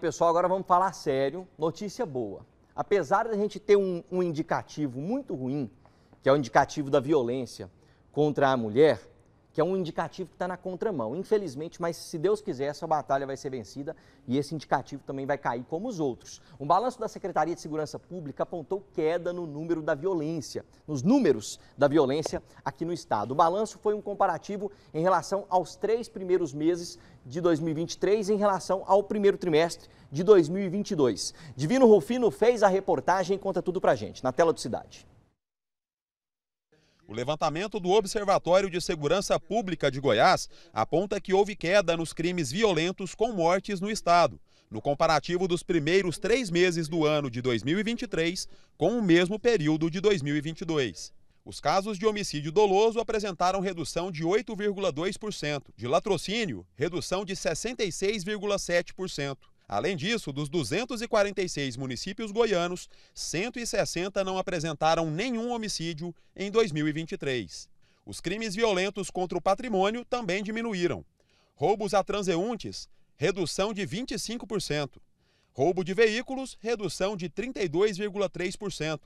pessoal, agora vamos falar sério. Notícia boa. Apesar da gente ter um, um indicativo muito ruim, que é o indicativo da violência contra a mulher, que é um indicativo que está na contramão. Infelizmente, mas se Deus quiser, essa batalha vai ser vencida e esse indicativo também vai cair como os outros. Um balanço da Secretaria de Segurança Pública apontou queda no número da violência, nos números da violência aqui no estado. O balanço foi um comparativo em relação aos três primeiros meses de 2023 em relação ao primeiro trimestre de 2022. Divino Rufino fez a reportagem e conta tudo pra gente na tela do Cidade. O levantamento do Observatório de Segurança Pública de Goiás aponta que houve queda nos crimes violentos com mortes no estado, no comparativo dos primeiros três meses do ano de 2023 com o mesmo período de 2022. Os casos de homicídio doloso apresentaram redução de 8,2%, de latrocínio, redução de 66,7%. Além disso, dos 246 municípios goianos, 160 não apresentaram nenhum homicídio em 2023. Os crimes violentos contra o patrimônio também diminuíram. Roubos a transeuntes, redução de 25%. Roubo de veículos, redução de 32,3%.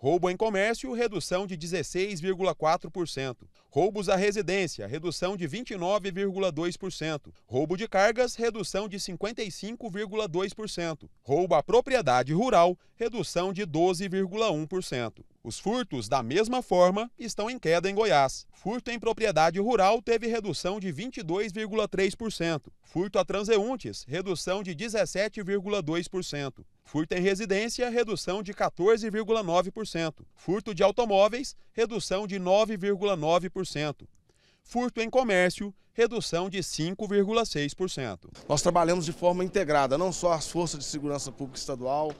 Roubo em comércio, redução de 16,4%. Roubos à residência, redução de 29,2%. Roubo de cargas, redução de 55,2%. Roubo à propriedade rural, redução de 12,1%. Os furtos, da mesma forma, estão em queda em Goiás. Furto em propriedade rural teve redução de 22,3%. Furto a transeuntes, redução de 17,2%. Furto em residência, redução de 14,9%. Furto de automóveis, redução de 9,9%. Furto em comércio, redução de 5,6%. Nós trabalhamos de forma integrada, não só as forças de segurança pública estadual,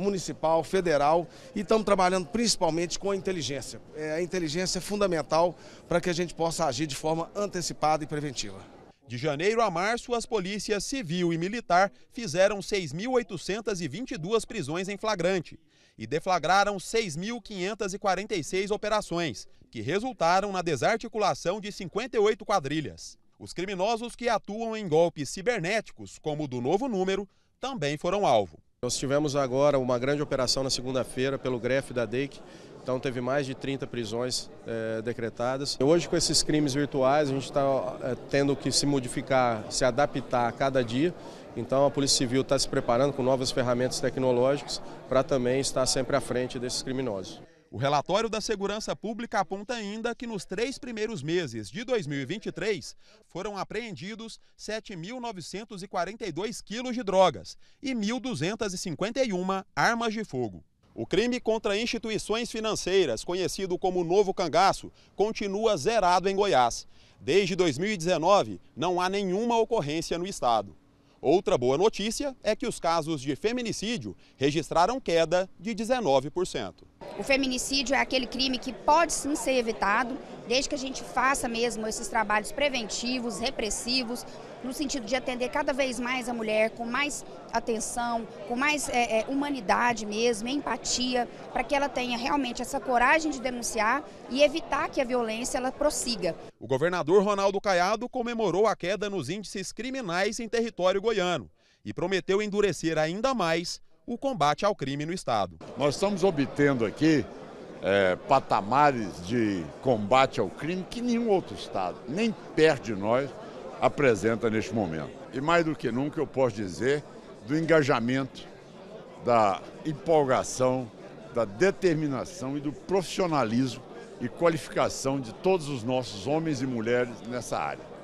municipal, federal e estamos trabalhando principalmente com a inteligência. É, a inteligência é fundamental para que a gente possa agir de forma antecipada e preventiva. De janeiro a março, as polícias civil e militar fizeram 6.822 prisões em flagrante e deflagraram 6.546 operações, que resultaram na desarticulação de 58 quadrilhas. Os criminosos que atuam em golpes cibernéticos, como o do novo número, também foram alvo. Nós tivemos agora uma grande operação na segunda-feira pelo GREF da DEIC, então teve mais de 30 prisões é, decretadas. Hoje com esses crimes virtuais a gente está é, eh, tendo que se modificar, se adaptar a cada dia, então a Polícia Civil está se preparando com novas ferramentas tecnológicas para também estar sempre à frente desses criminosos. O relatório da Segurança Pública aponta ainda que nos três primeiros meses de 2023 foram apreendidos 7.942 quilos de drogas e 1.251 armas de fogo. O crime contra instituições financeiras, conhecido como Novo Cangaço, continua zerado em Goiás. Desde 2019, não há nenhuma ocorrência no estado. Outra boa notícia é que os casos de feminicídio registraram queda de 19%. O feminicídio é aquele crime que pode sim ser evitado desde que a gente faça mesmo esses trabalhos preventivos, repressivos, no sentido de atender cada vez mais a mulher com mais atenção, com mais é, é, humanidade mesmo, empatia, para que ela tenha realmente essa coragem de denunciar e evitar que a violência ela prossiga. O governador Ronaldo Caiado comemorou a queda nos índices criminais em território goiano e prometeu endurecer ainda mais o combate ao crime no estado. Nós estamos obtendo aqui é, patamares de combate ao crime que nenhum outro Estado, nem perto de nós, apresenta neste momento. E mais do que nunca eu posso dizer do engajamento, da empolgação, da determinação e do profissionalismo e qualificação de todos os nossos homens e mulheres nessa área.